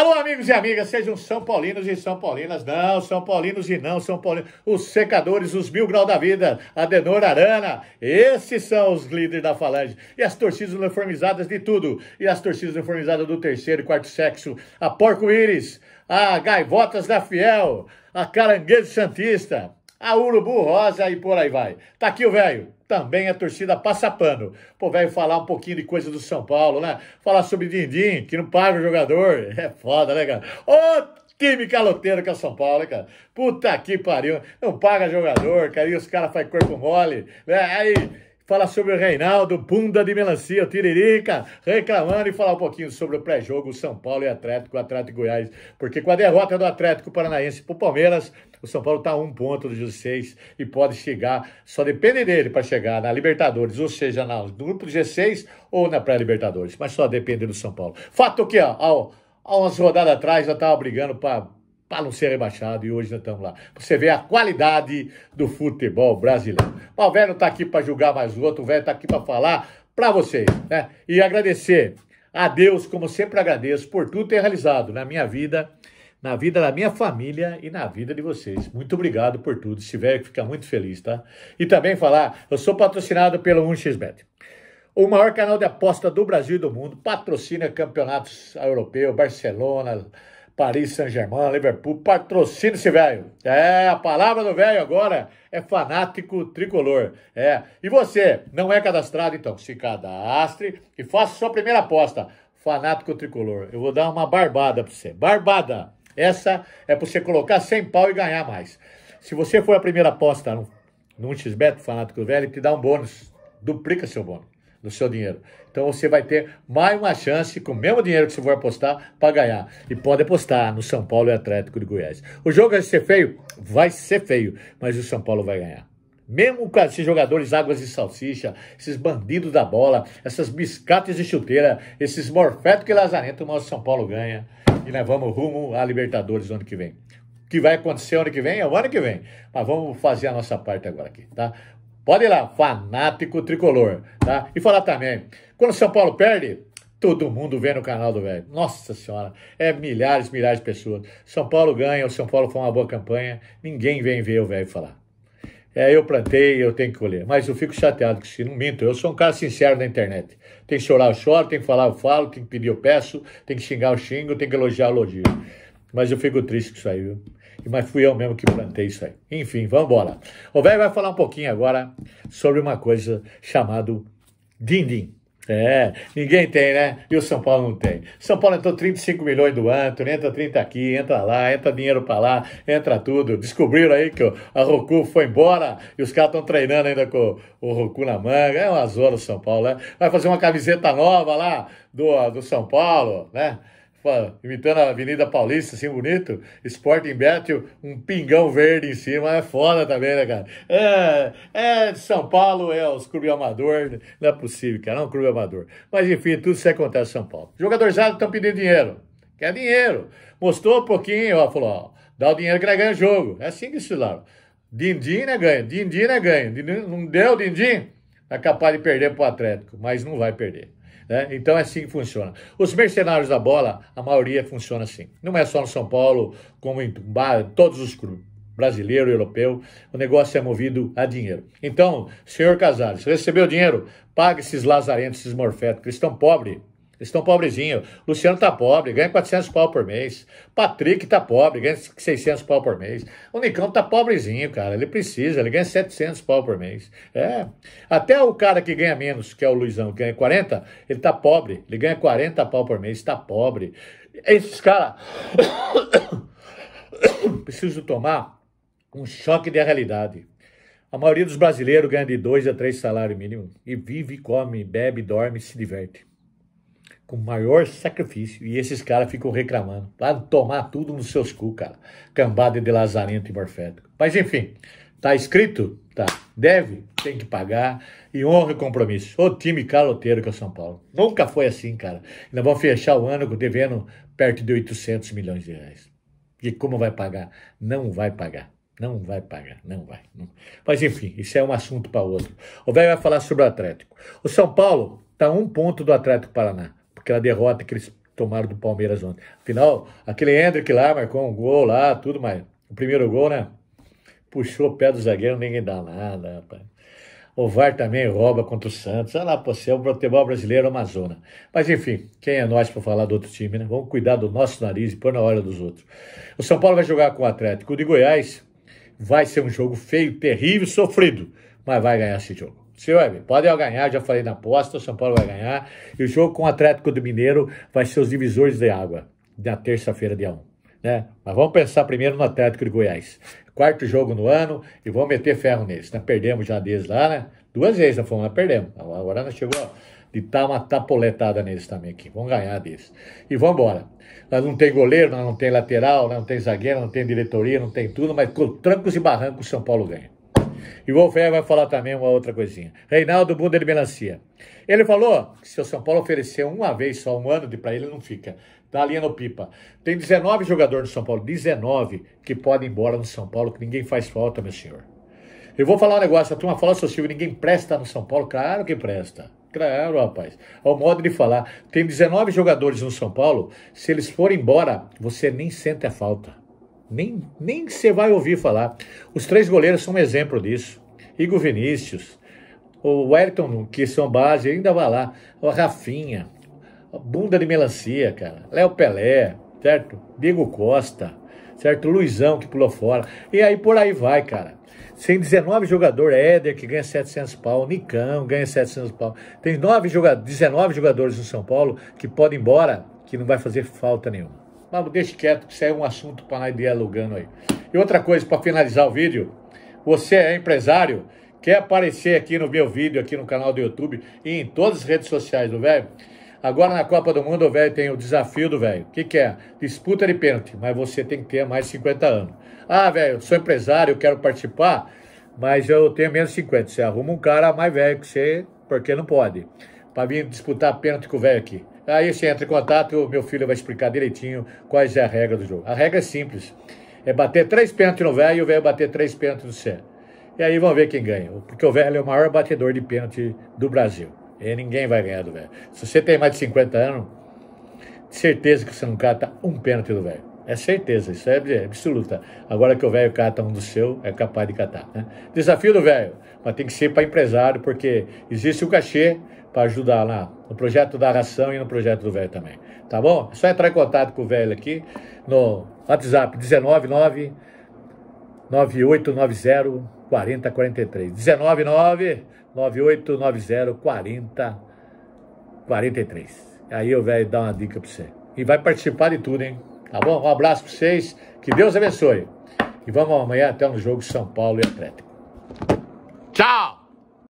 Alô, amigos e amigas, sejam São Paulinos e São Paulinas. Não, São Paulinos e não São Paulinos. Os secadores, os mil graus da vida, Adenor Arana. Esses são os líderes da falange. E as torcidas uniformizadas de tudo. E as torcidas uniformizadas do terceiro e quarto sexo. A Porco-Íris, a Gaivotas da Fiel, a Caranguejo Santista a Urubu Rosa e por aí vai. Tá aqui o velho. Também a torcida passa pano. Pô, velho, falar um pouquinho de coisa do São Paulo, né? Falar sobre Dindim, que não paga o jogador. É foda, né, cara? Ô, time caloteiro que é o São Paulo, né, cara? Puta que pariu. Não paga jogador, cara. E os caras fazem corpo mole. Né? Aí falar sobre o Reinaldo, bunda de melancia, tiririca, reclamando e falar um pouquinho sobre o pré-jogo São Paulo e Atlético, Atlético Goiás, porque com a derrota do Atlético Paranaense para o Palmeiras, o São Paulo está a um ponto dos 16 e pode chegar, só depende dele para chegar na Libertadores, ou seja, no grupo G6 ou na pré-Libertadores, mas só depende do São Paulo. Fato que, ó, há umas rodadas atrás, eu estava brigando para para não ser rebaixado e hoje nós estamos lá. Você vê a qualidade do futebol brasileiro. Mas o velho não está aqui para julgar mais o outro, o velho está aqui para falar para vocês, né? E agradecer a Deus, como sempre agradeço, por tudo ter realizado na minha vida, na vida da minha família e na vida de vocês. Muito obrigado por tudo. Se velho fica muito feliz, tá? E também falar, eu sou patrocinado pelo 1xBet. O maior canal de aposta do Brasil e do mundo patrocina campeonatos europeus, Barcelona, Paris Saint-Germain, Liverpool, patrocina esse velho. É, a palavra do velho agora é fanático tricolor. É. E você, não é cadastrado? Então, se cadastre e faça sua primeira aposta. Fanático tricolor. Eu vou dar uma barbada pra você. Barbada! Essa é pra você colocar sem pau e ganhar mais. Se você for a primeira aposta no, no Xbet, fanático velho, te dá um bônus. Duplica seu bônus no seu dinheiro. Então você vai ter mais uma chance com o mesmo dinheiro que você for apostar para ganhar. E pode apostar no São Paulo e Atlético de Goiás. O jogo vai ser feio? Vai ser feio, mas o São Paulo vai ganhar. Mesmo com esses jogadores águas e salsicha, esses bandidos da bola, essas biscates de chuteira, esses morfetos que lazarento, o nosso São Paulo ganha. E nós vamos rumo à Libertadores no ano que vem. O que vai acontecer ano que vem é o ano que vem. Mas vamos fazer a nossa parte agora aqui, tá? Pode ir lá, fanático tricolor, tá? E falar também, quando o São Paulo perde, todo mundo vê no canal do velho. Nossa senhora, é milhares, milhares de pessoas. São Paulo ganha, o São Paulo foi uma boa campanha, ninguém vem ver o velho falar. É, eu plantei, eu tenho que colher. Mas eu fico chateado que se não minto, eu sou um cara sincero na internet. Tem que chorar, eu choro, tem que falar, eu falo, tem que pedir, eu peço, tem que xingar, eu xingo, tem que elogiar, eu elogio. Mas eu fico triste com isso aí, viu? mas fui eu mesmo que plantei isso aí. Enfim, vamos embora. O velho vai falar um pouquinho agora sobre uma coisa chamada din-din. É, ninguém tem, né? E o São Paulo não tem. São Paulo entrou 35 milhões do ano, entra 30 aqui, entra lá, entra dinheiro para lá, entra tudo. Descobriram aí que a Roku foi embora e os caras estão treinando ainda com o Roku na manga. É uma zona o São Paulo, né? Vai fazer uma camiseta nova lá do, do São Paulo, né? imitando a Avenida Paulista, assim, bonito, Sporting Betel, um pingão verde em cima, é foda também, né, cara? É, é de São Paulo, é os clubes amador, né? não é possível, cara, é um clube amador. Mas, enfim, tudo isso é acontece em São Paulo. já estão ah, pedindo dinheiro, quer dinheiro. Mostrou um pouquinho, ó, falou, ó, dá o dinheiro que nós ganha o jogo. É assim que se lá. Dindim, né, ganha, dindim, né, ganha. Dindim, não deu dindim, é capaz de perder pro Atlético, mas não vai perder. Né? Então é assim que funciona. Os mercenários da bola, a maioria funciona assim. Não é só no São Paulo, como em todos os clubes brasileiro, europeu, o negócio é movido a dinheiro. Então, senhor Casares, recebeu dinheiro? Pague esses lazarentos, esses morféticos, eles estão pobres. Eles estão pobrezinhos. Luciano tá pobre, ganha 400 pau por mês. Patrick tá pobre, ganha 600 pau por mês. O Nicão tá pobrezinho, cara. Ele precisa, ele ganha 700 pau por mês. É. Até o cara que ganha menos, que é o Luizão, que ganha 40, ele tá pobre. Ele ganha 40 pau por mês, tá pobre. Esses caras precisam tomar um choque de realidade. A maioria dos brasileiros ganha de 2 a 3 salários mínimos e vive, come, bebe, dorme, se diverte com maior sacrifício e esses caras ficam reclamando. Lá tomar tudo nos seus cu, cara. Cambada de lazarento e morfético. Mas enfim, tá escrito? Tá. Deve, tem que pagar e honra o compromisso. O time caloteiro que é o São Paulo. Nunca foi assim, cara. Ainda vão fechar o ano devendo perto de 800 milhões de reais. E como vai pagar? Não vai pagar. Não vai pagar, não vai. Mas enfim, isso é um assunto para outro. O velho vai falar sobre o Atlético. O São Paulo está um ponto do Atlético Paraná aquela derrota que eles tomaram do Palmeiras ontem. Afinal, aquele Hendrick lá marcou um gol lá, tudo mais. O primeiro gol, né? Puxou o pé do zagueiro, ninguém dá nada, rapaz. O VAR também rouba contra o Santos. Olha ah lá, pô, é o futebol brasileiro Amazonas. É mas enfim, quem é nós para falar do outro time, né? Vamos cuidar do nosso nariz e pôr na hora dos outros. O São Paulo vai jogar com o Atlético de Goiás. Vai ser um jogo feio, terrível, sofrido, mas vai ganhar esse jogo pode podem ganhar, já falei na aposta, o São Paulo vai ganhar. E o jogo com o Atlético do Mineiro vai ser os divisores de água na terça-feira, dia 1. Né? Mas vamos pensar primeiro no Atlético de Goiás. Quarto jogo no ano e vamos meter ferro nesse. Nós perdemos já desde lá, né? Duas vezes nós fomos perdemos. Agora nós chegou de dar uma tapoletada neles também aqui. Vamos ganhar deles. E vamos embora. Nós não tem goleiro, nós não tem lateral, nós não tem zagueiro, não tem diretoria, não tem tudo, mas com trancos e barrancos o São Paulo ganha. E o Wolfer vai falar também uma outra coisinha. Reinaldo Bunda de Melancia. Ele falou que se o São Paulo oferecer uma vez só, um ano, de para ele não fica. Dá tá linha no pipa. Tem 19 jogadores no São Paulo, 19 que podem ir embora no São Paulo, que ninguém faz falta, meu senhor. Eu vou falar um negócio, a turma fala, seu Silvio, ninguém presta no São Paulo? Claro que presta. Claro, rapaz. Ao modo de falar, tem 19 jogadores no São Paulo, se eles forem embora, você nem sente a falta. Nem nem você vai ouvir falar. Os três goleiros são um exemplo disso. Igor Vinícius, o Wellington, que são base, ainda vai lá. O Rafinha, bunda de melancia, cara. Léo Pelé, certo? Diego Costa, certo? Luizão, que pulou fora. E aí por aí vai, cara. Tem 19 jogadores, Éder, que ganha 700 pau, Nicão ganha 700 pau. Tem 9 joga 19 jogadores no São Paulo que podem ir embora, que não vai fazer falta nenhuma. Mas deixa quieto, que isso é um assunto para nós dialogando aí. E outra coisa, para finalizar o vídeo, você é empresário, quer aparecer aqui no meu vídeo, aqui no canal do YouTube e em todas as redes sociais do velho? Agora na Copa do Mundo, o velho tem o desafio do velho. O que, que é? Disputa de pênalti, mas você tem que ter mais de 50 anos. Ah, velho, sou empresário, quero participar, mas eu tenho menos de 50. Você arruma um cara mais velho que você, porque não pode para vir disputar pênalti com o velho aqui. Aí você entra em contato, meu filho vai explicar direitinho quais é a regra do jogo. A regra é simples: é bater três pênaltis no velho e o velho bater três pênaltis no Cé. E aí vamos ver quem ganha, porque o velho é o maior batedor de pênalti do Brasil. E ninguém vai ganhar do velho. Se você tem mais de 50 anos, certeza que você não cata um pênalti do velho. É certeza, isso é, é absoluta. Agora que o velho cata um do seu, é capaz de catar. Né? Desafio do velho, mas tem que ser para empresário, porque existe o cachê para ajudar lá no projeto da ração e no projeto do velho também. Tá bom? É só entrar em contato com o velho aqui no WhatsApp 199 9890 4043. 199 9890 4043. Aí o velho dá uma dica para você. E vai participar de tudo, hein? Tá bom? Um abraço para vocês. Que Deus abençoe. E vamos amanhã até um jogo São Paulo e Atlético. Tchau!